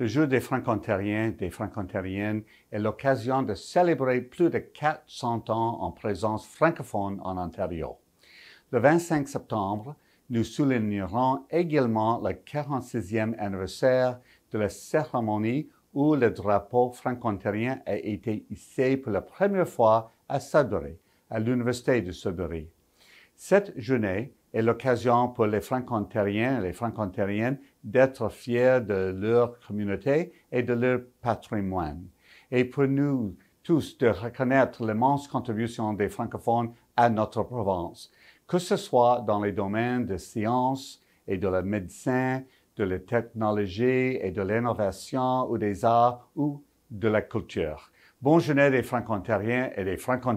Le jour des franco-ontariens, des franco-ontariennes est l'occasion de célébrer plus de 400 ans en présence francophone en Ontario. Le 25 septembre, nous soulignerons également le 46e anniversaire de la cérémonie où le drapeau franco-ontarien a été hissé pour la première fois à Sudbury, à l'Université de Sudbury. Cette journée est l'occasion pour les franco et les franco d'être fiers de leur communauté et de leur patrimoine. Et pour nous tous de reconnaître l'immense contribution des francophones à notre province, que ce soit dans les domaines de sciences et de la médecine, de la technologie et de l'innovation ou des arts ou de la culture. Bonne journée des franco et les franco